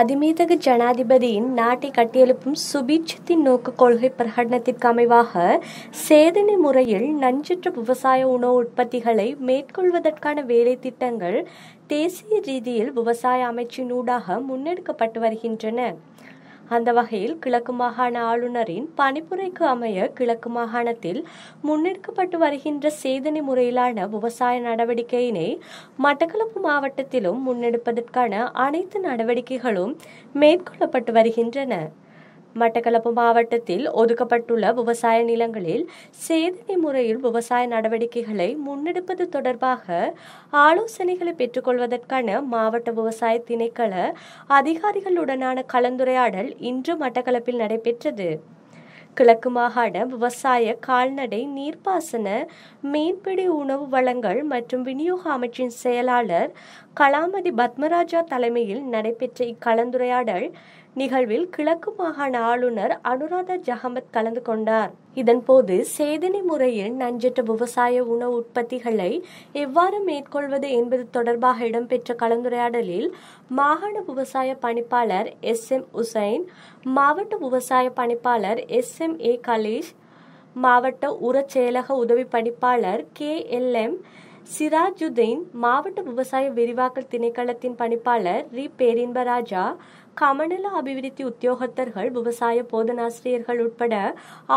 அதிமீதக ஜனாதிபதியின் நாட்டை கட்டியெழுப்பும் சுபீட்சத்தின் நோக்கு கொள்கை பிரகடனத்திற்கு அமைவாக சேதனை முறையில் நஞ்சற்ற விவசாய உணவு உற்பத்திகளை மேற்கொள்வதற்கான வேலை திட்டங்கள் தேசிய ரீதியில் விவசாய அமைச்சின் ஊடாக முன்னெடுக்கப்பட்டு வருகின்றன அந்த வகையில் கிழக்கு மாகாண ஆளுநரின் பணிப்புரைக்கு அமைய கிழக்கு மாகாணத்தில் முன்னெடுக்கப்பட்டு வருகின்ற சேதனை முறையிலான விவசாய நடவடிக்கையினை மட்டக்களப்பு மாவட்டத்திலும் முன்னெடுப்பதற்கான அனைத்து நடவடிக்கைகளும் மேற்கொள்ளப்பட்டு வருகின்றன மட்டக்களப்பு மாவட்டத்தில் ஒதுக்கப்பட்டுள்ள விவசாய நிலங்களில் சேதனை முறையில் விவசாய நடவடிக்கைகளை முன்னெடுப்பது தொடர்பாக ஆலோசனைகளை பெற்றுக்கொள்வதற்கான மாவட்ட விவசாய திணைக்கள அதிகாரிகளுடனான கலந்துரையாடல் இன்று மட்டக்களப்பில் நடைபெற்றது கிழக்கு மாகாண விவசாய கால்நடை நீர்ப்பாசன மீன்பிடி உணவு வளங்கள் மற்றும் விநியோக அமைச்சின் செயலாளர் கலாமதி பத்மராஜா தலைமையில் நடைபெற்ற இக்கலந்துரையாடல் நிகழ்வில் கிழக்கு மாகாண ஆளுநர் அனுராதா ஜஹமத் கலந்து கொண்டார் இதன்போது சேதனை முறையில் நஞ்சற்ற விவசாய உணவு உற்பத்திகளை எவ்வாறு மேற்கொள்வது என்பது தொடர்பாக இடம்பெற்ற கலந்துரையாடலில் மாகாண விவசாய பணிப்பாளர் எஸ் எம் உசைன் மாவட்ட விவசாய பணிப்பாளர் எஸ் எம் ஏ கலேஷ் மாவட்ட உரச்செயலக உதவி பணிப்பாளர் கே எல் எம் சிராஜுதீன் மாவட்ட விவசாய விரிவாக்கல் திணைக்களத்தின் பணிப்பாளர் ரி பேரின்பராஜா கமநல அபிவிருத்தி உத்தியோகத்தர்கள் விவசாய போதனாசிரியர்கள் உட்பட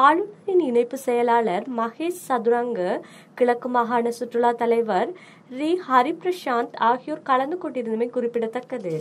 ஆளுநரின் இணைப்பு செயலாளர் மகேஷ் சதுரங்கு கிழக்கு மாகாண சுற்றுலா தலைவர் ரி ஹரிபிரசாந்த் ஆகியோர் கலந்து கொண்டிருந்தமை குறிப்பிடத்தக்கது